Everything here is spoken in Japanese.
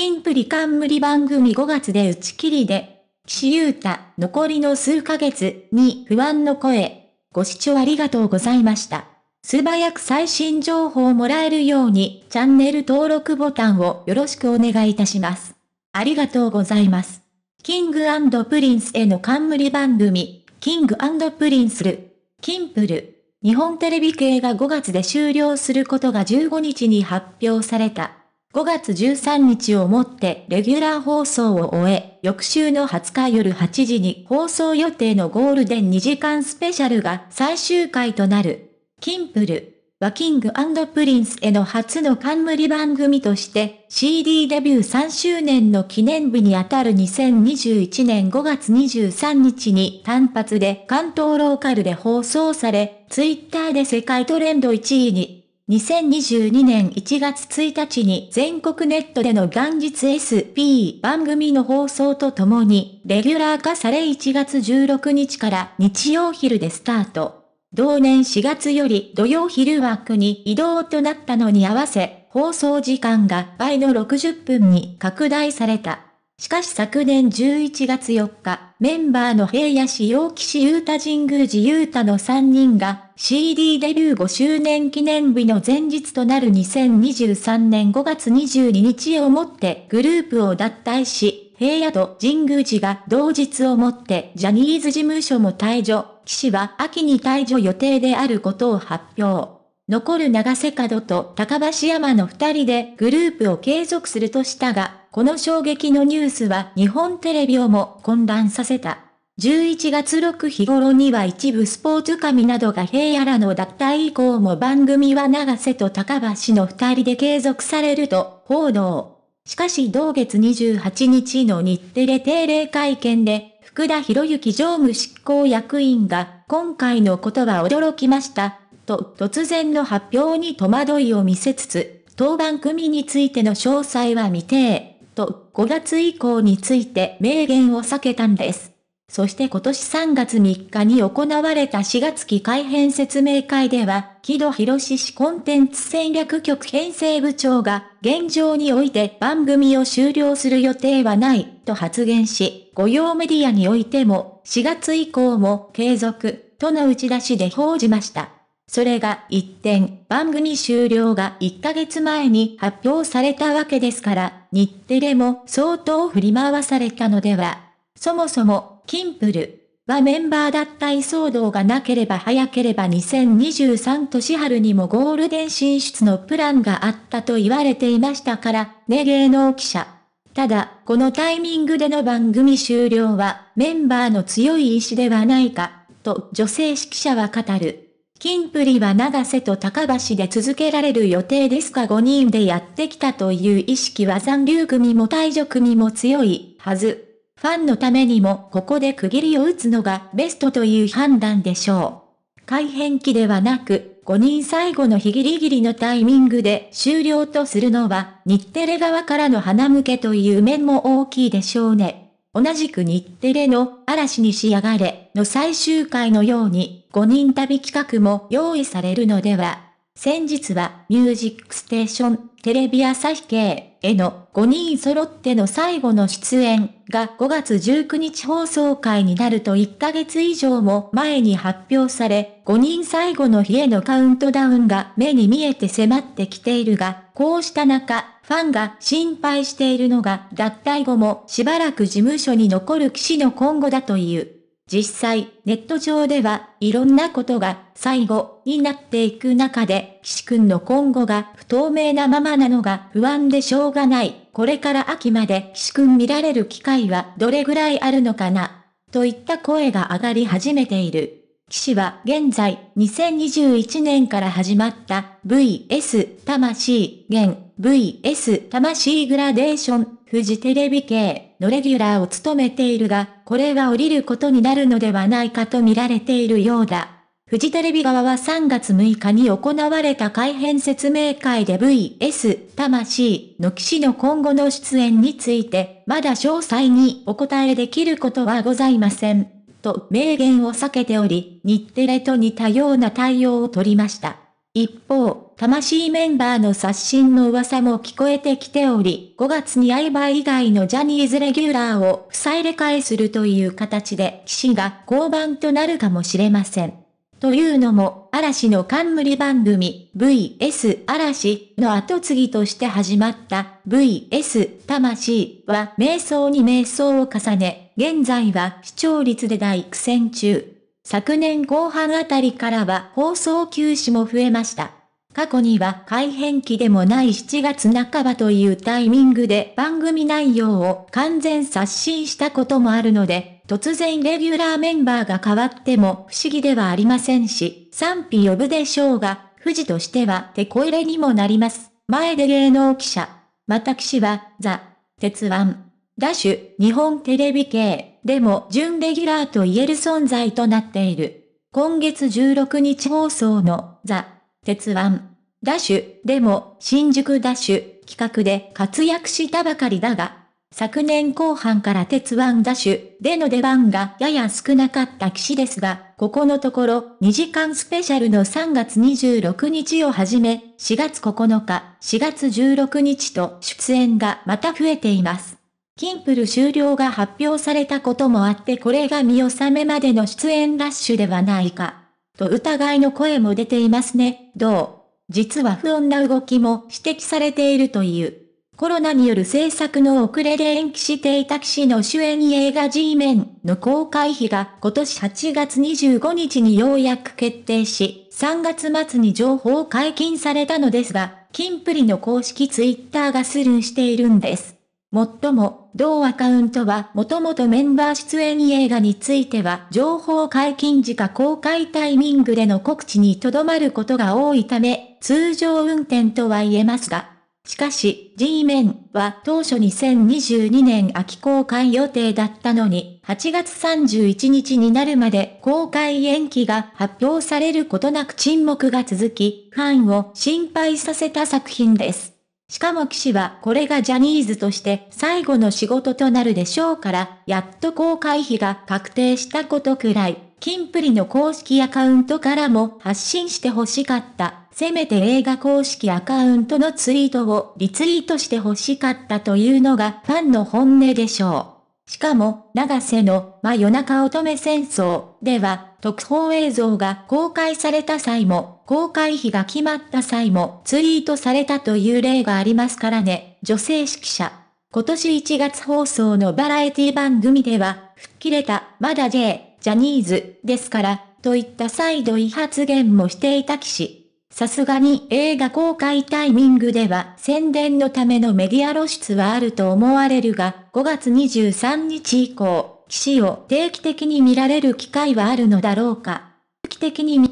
金プリ冠番組5月で打ち切りで、岸優太、残りの数ヶ月に不安の声。ご視聴ありがとうございました。素早く最新情報をもらえるように、チャンネル登録ボタンをよろしくお願いいたします。ありがとうございます。キングプリンスへの冠番組、キングプリンスル、キンプル、日本テレビ系が5月で終了することが15日に発表された。5月13日をもってレギュラー放送を終え、翌週の20日夜8時に放送予定のゴールデン2時間スペシャルが最終回となる。キンプル、ワキングプリンスへの初の冠番組として CD デビュー3周年の記念日にあたる2021年5月23日に単発で関東ローカルで放送され、ツイッターで世界トレンド1位に2022年1月1日に全国ネットでの元日 SP 番組の放送とともに、レギュラー化され1月16日から日曜昼でスタート。同年4月より土曜昼枠に移動となったのに合わせ、放送時間が倍の60分に拡大された。しかし昨年11月4日、メンバーの平野市陽騎士雄太神宮寺雄太の3人が CD デビュー5周年記念日の前日となる2023年5月22日をもってグループを脱退し、平野と神宮寺が同日をもってジャニーズ事務所も退場、士は秋に退場予定であることを発表。残る長瀬角と高橋山の二人でグループを継続するとしたが、この衝撃のニュースは日本テレビをも混乱させた。11月6日頃には一部スポーツ紙などが平野らの脱退以降も番組は長瀬と高橋の二人で継続されると報道。しかし同月28日の日テレ定例会見で、福田博之常務執行役員が、今回のことは驚きました、と突然の発表に戸惑いを見せつつ、当番組についての詳細は未定、と5月以降について明言を避けたんです。そして今年3月3日に行われた4月期改編説明会では、木戸博士氏コンテンツ戦略局編成部長が、現状において番組を終了する予定はない、と発言し、御用メディアにおいても、4月以降も継続、との打ち出しで報じました。それが一点、番組終了が1ヶ月前に発表されたわけですから、日テレも相当振り回されたのでは。そもそもキンプルはメンバー脱退騒動がなければ早ければ2023年春にもゴールデン進出のプランがあったと言われていましたから、ね芸能記者。ただ、このタイミングでの番組終了は、メンバーの強い意志ではないか、と女性指揮者は語る。キンプリは長瀬と高橋で続けられる予定ですか5人でやってきたという意識は残留組も退場組も強いはず。ファンのためにもここで区切りを打つのがベストという判断でしょう。改変期ではなく、5人最後の日ギリギリのタイミングで終了とするのは、日テレ側からの鼻向けという面も大きいでしょうね。同じく日テレの嵐に仕上がれの最終回のように5人旅企画も用意されるのでは。先日はミュージックステーションテレビ朝日系への5人揃っての最後の出演が5月19日放送回になると1ヶ月以上も前に発表され、5人最後の日へのカウントダウンが目に見えて迫ってきているが、こうした中、ファンが心配しているのが脱退後もしばらく事務所に残る騎士の今後だという。実際、ネット上ではいろんなことが最後になっていく中で、岸くんの今後が不透明なままなのが不安でしょうがない。これから秋まで岸くん見られる機会はどれぐらいあるのかなといった声が上がり始めている。士は現在2021年から始まった VS 魂現 VS 魂グラデーションフジテレビ系のレギュラーを務めているが、これは降りることになるのではないかと見られているようだ。フジテレビ側は3月6日に行われた改編説明会で VS 魂の騎士の今後の出演について、まだ詳細にお答えできることはございません。と明言を避けており、日テレと似たような対応を取りました。一方、魂メンバーの刷新の噂も聞こえてきており、5月に相葉以外のジャニーズレギュラーを塞入れ替えするという形で、岸が降板となるかもしれません。というのも、嵐の冠番組 VS 嵐の後継ぎとして始まった VS 魂は瞑想に瞑想を重ね、現在は視聴率で大苦戦中。昨年後半あたりからは放送休止も増えました。過去には改変期でもない7月半ばというタイミングで番組内容を完全刷新したこともあるので、突然レギュラーメンバーが変わっても不思議ではありませんし、賛否呼ぶでしょうが、富士としては手こ入れにもなります。前で芸能記者。また騎士は、ザ、鉄腕、ダッシュ、日本テレビ系。でも準レギュラーと言える存在となっている。今月16日放送のザ・鉄腕ダッシュでも新宿ダッシュ企画で活躍したばかりだが、昨年後半から鉄腕ダッシュでの出番がやや少なかった騎士ですが、ここのところ2時間スペシャルの3月26日をはじめ、4月9日、4月16日と出演がまた増えています。キンプル終了が発表されたこともあってこれが見納めまでの出演ラッシュではないか。と疑いの声も出ていますね、どう実は不穏な動きも指摘されているという。コロナによる制作の遅れで延期していた騎士の主演映画 G メンの公開日が今年8月25日にようやく決定し、3月末に情報解禁されたのですが、キンプリの公式ツイッターがスルーしているんです。もっとも、同アカウントはもともとメンバー出演映画については情報解禁時か公開タイミングでの告知にとどまることが多いため、通常運転とは言えますが、しかし、G メンは当初2022年秋公開予定だったのに、8月31日になるまで公開延期が発表されることなく沈黙が続き、ファンを心配させた作品です。しかも岸はこれがジャニーズとして最後の仕事となるでしょうから、やっと公開費が確定したことくらい、金プリの公式アカウントからも発信してほしかった。せめて映画公式アカウントのツイートをリツイートしてほしかったというのがファンの本音でしょう。しかも、長瀬の真夜中乙女戦争では特報映像が公開された際も、公開日が決まった際もツイートされたという例がありますからね、女性指揮者。今年1月放送のバラエティ番組では、吹っ切れた、まだ J、ジャニーズ、ですから、といった再度異発言もしていた騎士。さすがに映画公開タイミングでは宣伝のためのメディア露出はあると思われるが、5月23日以降、死を定期的に見られる機会はあるのだろうか。定期的に見